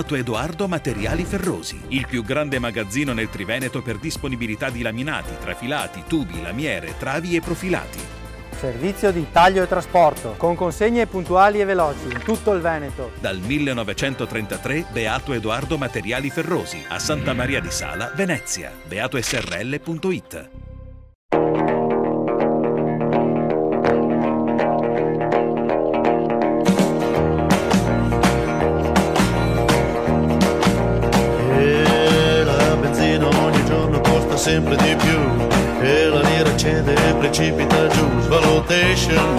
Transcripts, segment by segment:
Auto Edoardo Materiali Ferrosi, il più grande magazzino nel Triveneto per disponibilità di laminati, trafilati, tubi, lamiere, travi e profilati servizio di taglio e trasporto, con consegne puntuali e veloci in tutto il Veneto. Dal 1933 Beato Edoardo Materiali Ferrosi, a Santa Maria di Sala, Venezia, beatosrl.it. sempre di più e la lira cede e precipita giù. Svalutation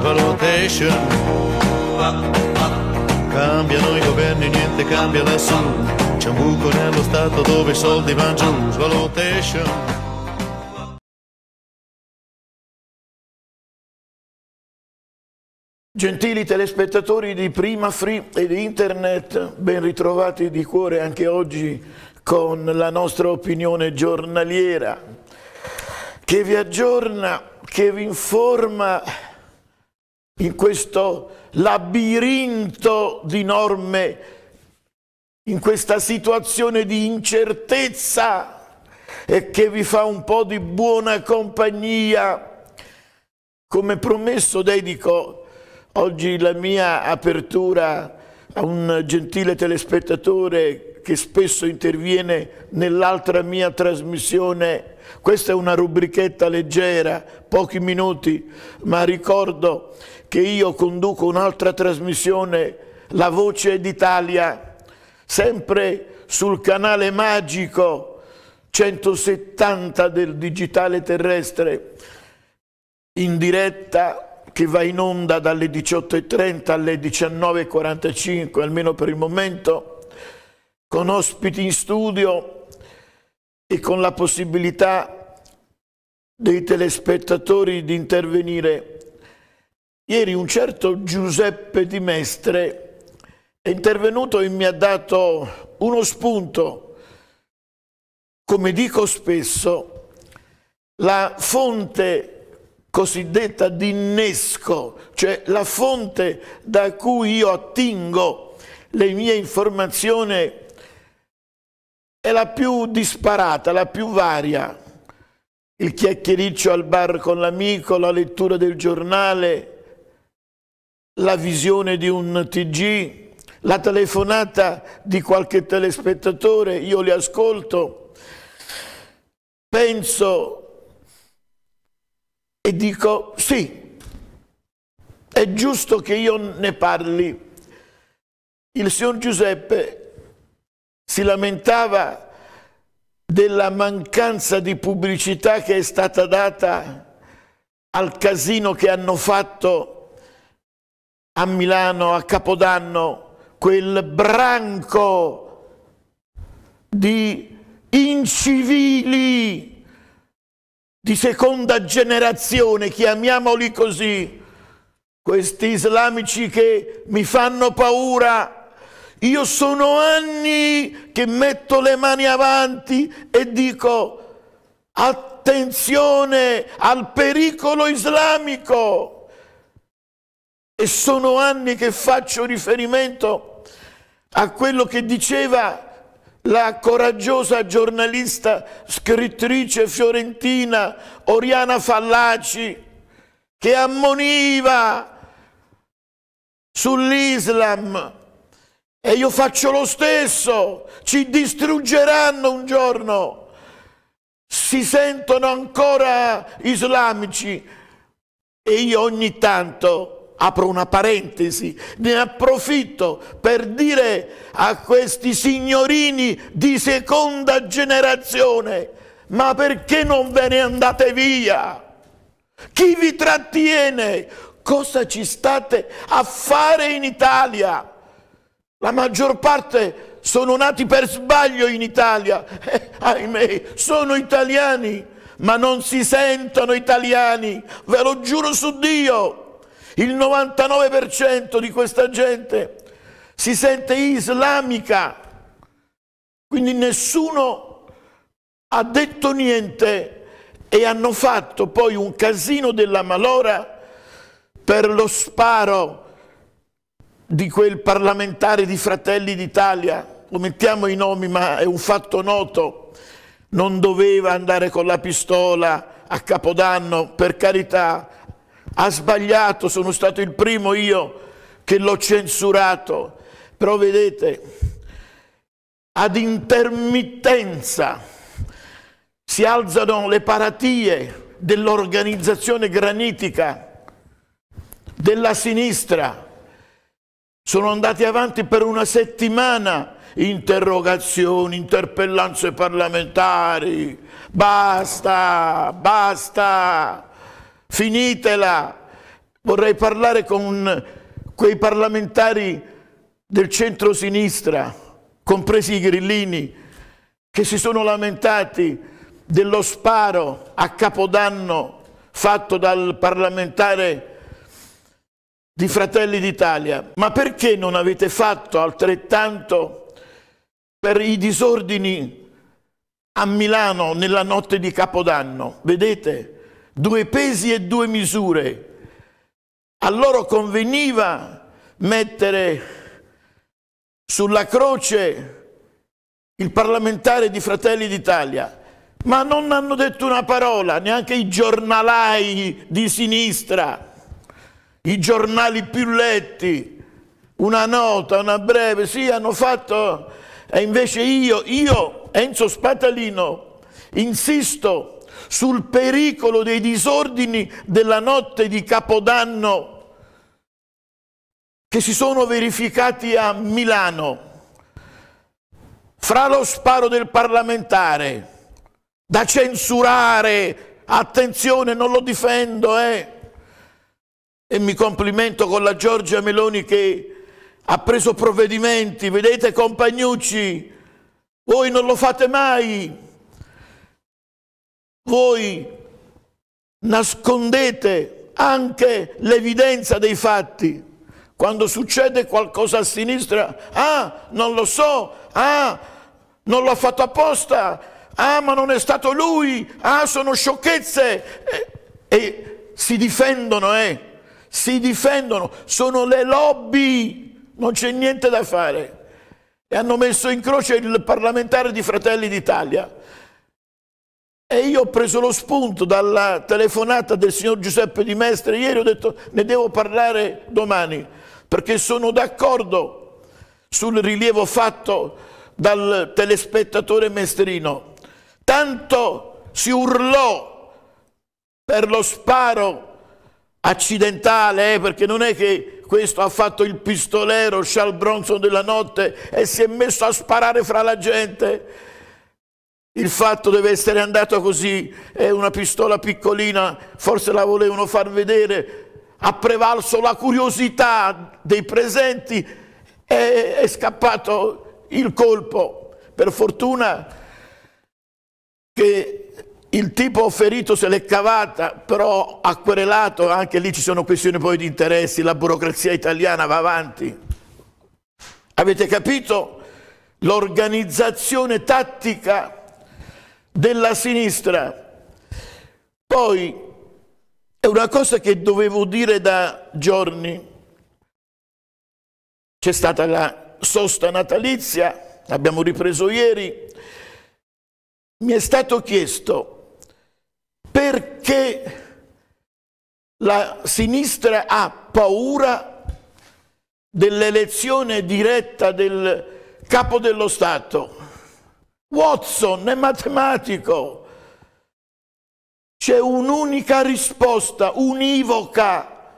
valutation. Cambiano i governi, niente cambia lassù. C'è un buco nello Stato dove i soldi vanno giù. Svalutation. Gentili telespettatori di Prima Free e di Internet, ben ritrovati di cuore anche oggi con la nostra opinione giornaliera, che vi aggiorna, che vi informa in questo labirinto di norme, in questa situazione di incertezza e che vi fa un po' di buona compagnia. Come promesso dedico oggi la mia apertura a un gentile telespettatore che spesso interviene nell'altra mia trasmissione. Questa è una rubrichetta leggera, pochi minuti, ma ricordo che io conduco un'altra trasmissione, La Voce d'Italia, sempre sul canale magico 170 del digitale terrestre, in diretta che va in onda dalle 18.30 alle 19.45, almeno per il momento, con ospiti in studio e con la possibilità dei telespettatori di intervenire. Ieri un certo Giuseppe Di Mestre è intervenuto e mi ha dato uno spunto. Come dico spesso, la fonte cosiddetta di innesco, cioè la fonte da cui io attingo le mie informazioni è la più disparata, la più varia. Il chiacchiericcio al bar con l'amico, la lettura del giornale, la visione di un TG, la telefonata di qualche telespettatore, io li ascolto, penso e dico sì, è giusto che io ne parli. Il signor Giuseppe si lamentava della mancanza di pubblicità che è stata data al casino che hanno fatto a Milano, a Capodanno, quel branco di incivili di seconda generazione, chiamiamoli così, questi islamici che mi fanno paura io sono anni che metto le mani avanti e dico attenzione al pericolo islamico. E sono anni che faccio riferimento a quello che diceva la coraggiosa giornalista, scrittrice fiorentina Oriana Fallaci, che ammoniva sull'Islam e io faccio lo stesso, ci distruggeranno un giorno. Si sentono ancora islamici e io ogni tanto apro una parentesi, ne approfitto per dire a questi signorini di seconda generazione, ma perché non ve ne andate via? Chi vi trattiene? Cosa ci state a fare in Italia? La maggior parte sono nati per sbaglio in Italia, eh, ahimè, sono italiani, ma non si sentono italiani, ve lo giuro su Dio. Il 99% di questa gente si sente islamica, quindi nessuno ha detto niente e hanno fatto poi un casino della malora per lo sparo di quel parlamentare di Fratelli d'Italia, omettiamo i nomi ma è un fatto noto, non doveva andare con la pistola a Capodanno, per carità, ha sbagliato, sono stato il primo io che l'ho censurato, però vedete, ad intermittenza si alzano le paratie dell'organizzazione granitica, della sinistra, sono andati avanti per una settimana interrogazioni, interpellanze parlamentari. Basta, basta, finitela. Vorrei parlare con quei parlamentari del centro-sinistra, compresi i grillini, che si sono lamentati dello sparo a capodanno fatto dal parlamentare di Fratelli d'Italia, ma perché non avete fatto altrettanto per i disordini a Milano nella notte di Capodanno? Vedete, due pesi e due misure. A loro conveniva mettere sulla croce il parlamentare di Fratelli d'Italia, ma non hanno detto una parola, neanche i giornalai di sinistra i giornali più letti, una nota, una breve, sì hanno fatto, e invece io, io Enzo Spatalino, insisto sul pericolo dei disordini della notte di Capodanno che si sono verificati a Milano fra lo sparo del parlamentare da censurare, attenzione non lo difendo, eh, e mi complimento con la Giorgia Meloni che ha preso provvedimenti, vedete compagnucci, voi non lo fate mai, voi nascondete anche l'evidenza dei fatti. Quando succede qualcosa a sinistra, ah, non lo so, ah, non l'ho fatto apposta, ah, ma non è stato lui, ah, sono sciocchezze. E, e si difendono, eh si difendono, sono le lobby, non c'è niente da fare. E hanno messo in croce il parlamentare di Fratelli d'Italia. E io ho preso lo spunto dalla telefonata del signor Giuseppe Di Mestre ieri, ho detto ne devo parlare domani, perché sono d'accordo sul rilievo fatto dal telespettatore mestrino. Tanto si urlò per lo sparo accidentale, eh, perché non è che questo ha fatto il pistolero Charles Bronson della notte e si è messo a sparare fra la gente. Il fatto deve essere andato così, è una pistola piccolina, forse la volevano far vedere, ha prevalso la curiosità dei presenti e è scappato il colpo. Per fortuna che il tipo ferito se l'è cavata, però ha querelato, anche lì ci sono questioni poi di interessi, la burocrazia italiana va avanti. Avete capito l'organizzazione tattica della sinistra? Poi è una cosa che dovevo dire da giorni. C'è stata la sosta natalizia, l'abbiamo ripreso ieri. Mi è stato chiesto perché la sinistra ha paura dell'elezione diretta del capo dello Stato. Watson è matematico. C'è un'unica risposta, univoca.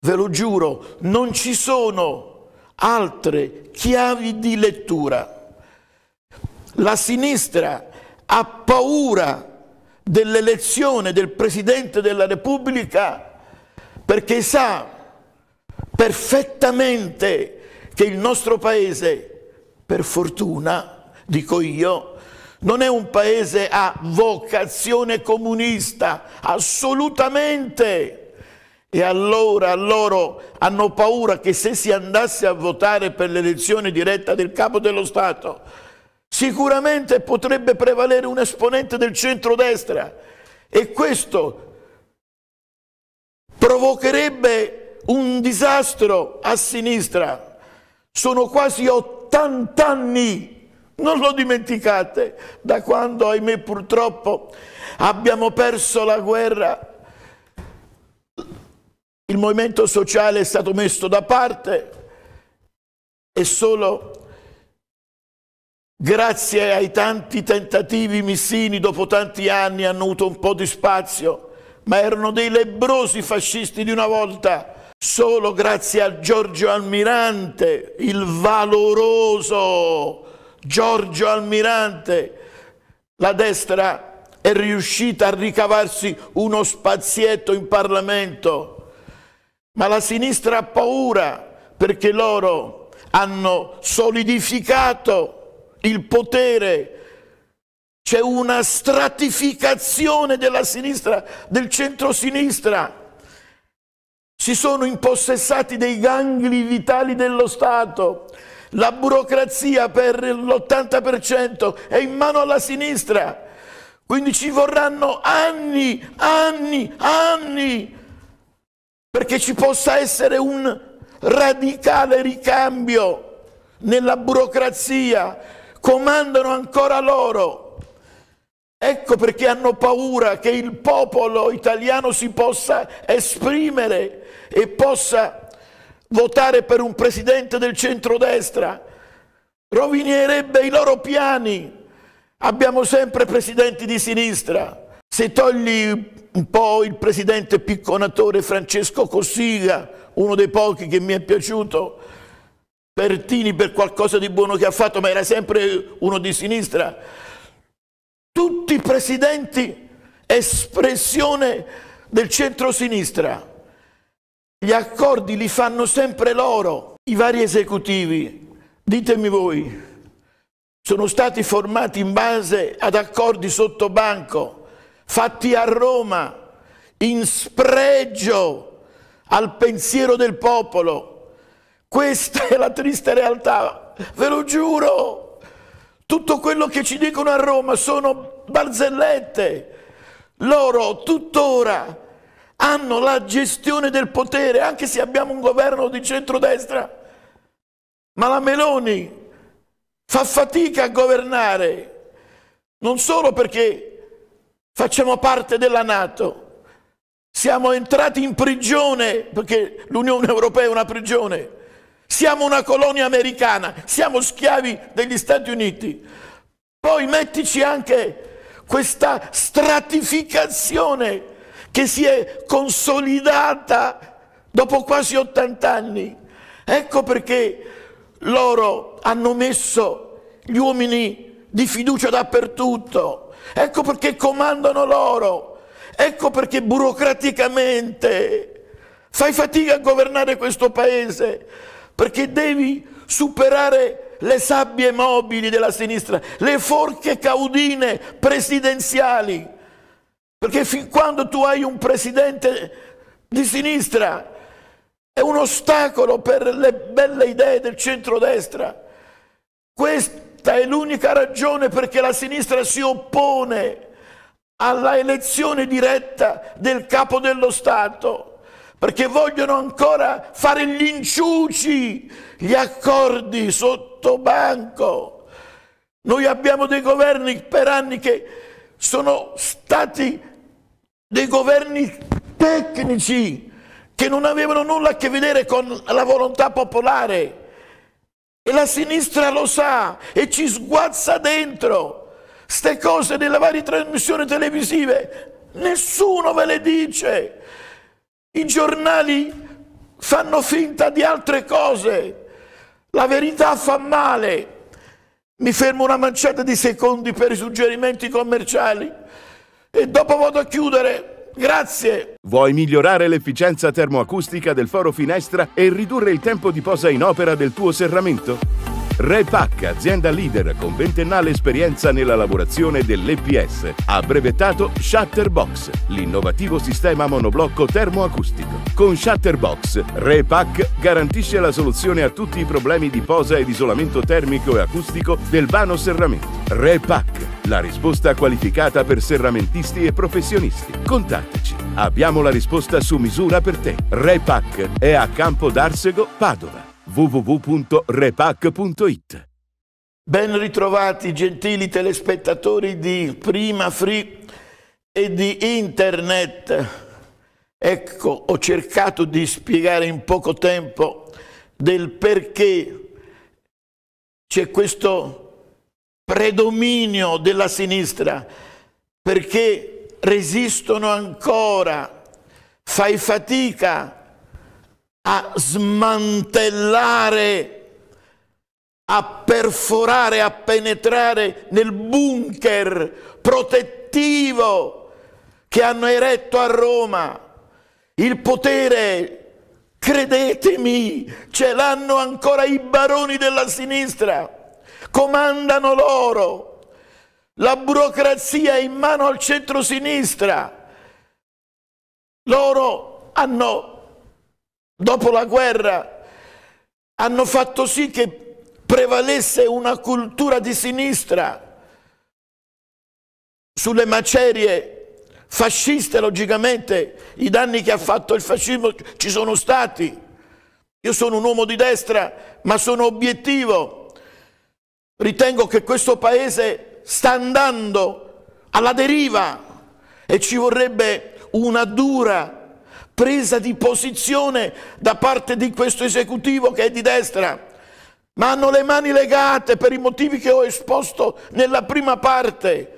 Ve lo giuro, non ci sono altre chiavi di lettura. La sinistra ha paura dell'elezione del Presidente della Repubblica perché sa perfettamente che il nostro paese, per fortuna, dico io, non è un paese a vocazione comunista, assolutamente. E allora loro hanno paura che se si andasse a votare per l'elezione diretta del capo dello Stato, sicuramente potrebbe prevalere un esponente del centrodestra e questo provocherebbe un disastro a sinistra. Sono quasi 80 anni, non lo dimenticate, da quando, ahimè purtroppo, abbiamo perso la guerra. Il movimento sociale è stato messo da parte e solo Grazie ai tanti tentativi missini dopo tanti anni hanno avuto un po' di spazio, ma erano dei lebrosi fascisti di una volta. Solo grazie a Giorgio Almirante, il valoroso Giorgio Almirante, la destra è riuscita a ricavarsi uno spazietto in Parlamento, ma la sinistra ha paura perché loro hanno solidificato il potere, c'è una stratificazione della sinistra, del centrosinistra. Si sono impossessati dei gangli vitali dello Stato. La burocrazia per l'80% è in mano alla sinistra. Quindi ci vorranno anni, anni, anni perché ci possa essere un radicale ricambio nella burocrazia, comandano ancora loro. Ecco perché hanno paura che il popolo italiano si possa esprimere e possa votare per un presidente del centrodestra. Rovinierebbe i loro piani. Abbiamo sempre presidenti di sinistra. Se togli un po' il presidente picconatore Francesco Cossiga, uno dei pochi che mi è piaciuto, Pertini per qualcosa di buono che ha fatto, ma era sempre uno di sinistra. Tutti i presidenti espressione del centro-sinistra. Gli accordi li fanno sempre loro. I vari esecutivi, ditemi voi, sono stati formati in base ad accordi sottobanco, fatti a Roma, in spregio al pensiero del popolo. Questa è la triste realtà, ve lo giuro. Tutto quello che ci dicono a Roma sono barzellette. Loro tuttora hanno la gestione del potere, anche se abbiamo un governo di centrodestra. Ma la Meloni fa fatica a governare, non solo perché facciamo parte della Nato, siamo entrati in prigione, perché l'Unione Europea è una prigione, siamo una colonia americana, siamo schiavi degli Stati Uniti. Poi mettici anche questa stratificazione che si è consolidata dopo quasi 80 anni. Ecco perché loro hanno messo gli uomini di fiducia dappertutto, ecco perché comandano loro, ecco perché burocraticamente fai fatica a governare questo paese, perché devi superare le sabbie mobili della sinistra, le forche caudine presidenziali, perché fin quando tu hai un presidente di sinistra è un ostacolo per le belle idee del centrodestra. Questa è l'unica ragione perché la sinistra si oppone alla elezione diretta del capo dello Stato perché vogliono ancora fare gli inciuci, gli accordi sotto banco. Noi abbiamo dei governi per anni che sono stati dei governi tecnici che non avevano nulla a che vedere con la volontà popolare. E la sinistra lo sa e ci sguazza dentro. Ste cose nelle varie trasmissioni televisive, nessuno ve le dice i giornali fanno finta di altre cose. La verità fa male. Mi fermo una manciata di secondi per i suggerimenti commerciali e dopo vado a chiudere. Grazie! Vuoi migliorare l'efficienza termoacustica del foro finestra e ridurre il tempo di posa in opera del tuo serramento? Repac, azienda leader con ventennale esperienza nella lavorazione dell'EPS, ha brevettato Shutterbox, l'innovativo sistema monoblocco termoacustico. Con Shutterbox, Repac garantisce la soluzione a tutti i problemi di posa ed isolamento termico e acustico del vano serramento. Repac, la risposta qualificata per serramentisti e professionisti. Contattaci, abbiamo la risposta su misura per te. Repac è a Campo d'Arsego, Padova www.repac.it. Ben ritrovati gentili telespettatori di Prima Free e di Internet. Ecco, ho cercato di spiegare in poco tempo del perché c'è questo predominio della sinistra, perché resistono ancora, fai fatica a smantellare, a perforare, a penetrare nel bunker protettivo che hanno eretto a Roma. Il potere, credetemi, ce l'hanno ancora i baroni della sinistra, comandano loro. La burocrazia è in mano al centro-sinistra. Loro hanno dopo la guerra, hanno fatto sì che prevalesse una cultura di sinistra sulle macerie fasciste, logicamente, i danni che ha fatto il fascismo ci sono stati. Io sono un uomo di destra, ma sono obiettivo. Ritengo che questo Paese sta andando alla deriva e ci vorrebbe una dura presa di posizione da parte di questo esecutivo che è di destra, ma hanno le mani legate per i motivi che ho esposto nella prima parte.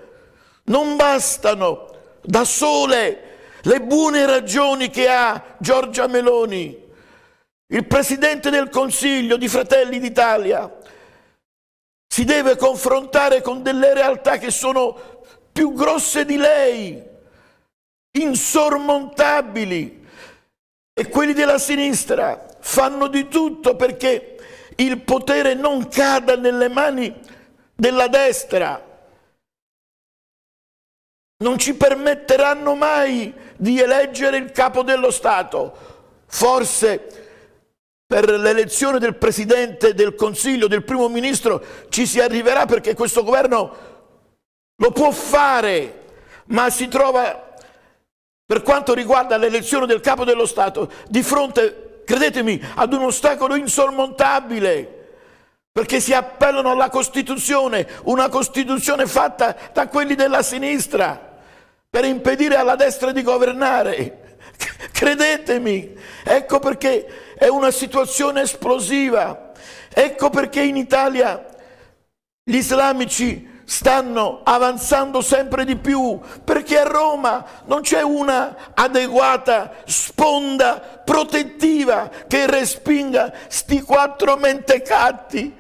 Non bastano da sole le buone ragioni che ha Giorgia Meloni, il Presidente del Consiglio di Fratelli d'Italia. Si deve confrontare con delle realtà che sono più grosse di lei, insormontabili e quelli della sinistra fanno di tutto perché il potere non cada nelle mani della destra. Non ci permetteranno mai di eleggere il capo dello Stato. Forse per l'elezione del Presidente del Consiglio, del Primo Ministro, ci si arriverà perché questo governo lo può fare, ma si trova per quanto riguarda l'elezione del capo dello Stato, di fronte, credetemi, ad un ostacolo insormontabile, perché si appellano alla Costituzione, una Costituzione fatta da quelli della sinistra, per impedire alla destra di governare. Credetemi, ecco perché è una situazione esplosiva, ecco perché in Italia gli islamici stanno avanzando sempre di più perché a Roma non c'è una adeguata sponda protettiva che respinga sti quattro mentecatti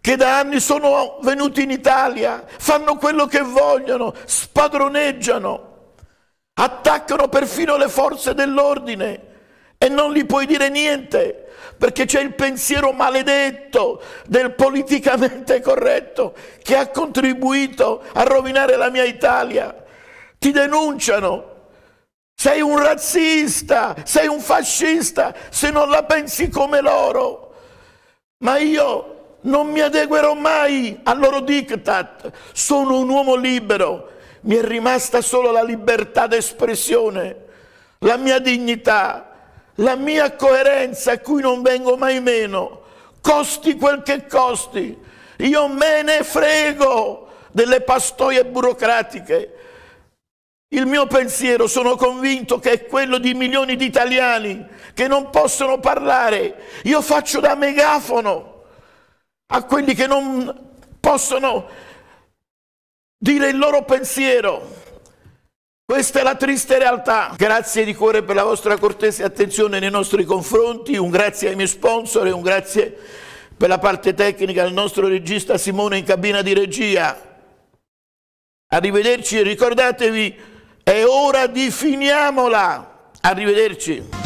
che da anni sono venuti in Italia, fanno quello che vogliono, spadroneggiano, attaccano perfino le forze dell'ordine e non gli puoi dire niente perché c'è il pensiero maledetto del politicamente corretto che ha contribuito a rovinare la mia Italia. Ti denunciano. Sei un razzista, sei un fascista se non la pensi come loro. Ma io non mi adeguerò mai al loro diktat. Sono un uomo libero. Mi è rimasta solo la libertà d'espressione, la mia dignità la mia coerenza a cui non vengo mai meno, costi quel che costi, io me ne frego delle pastoie burocratiche. Il mio pensiero sono convinto che è quello di milioni di italiani che non possono parlare. Io faccio da megafono a quelli che non possono dire il loro pensiero. Questa è la triste realtà. Grazie di cuore per la vostra cortese attenzione nei nostri confronti, un grazie ai miei sponsor e un grazie per la parte tecnica al nostro regista Simone in cabina di regia. Arrivederci e ricordatevi, è ora di finiamola. Arrivederci.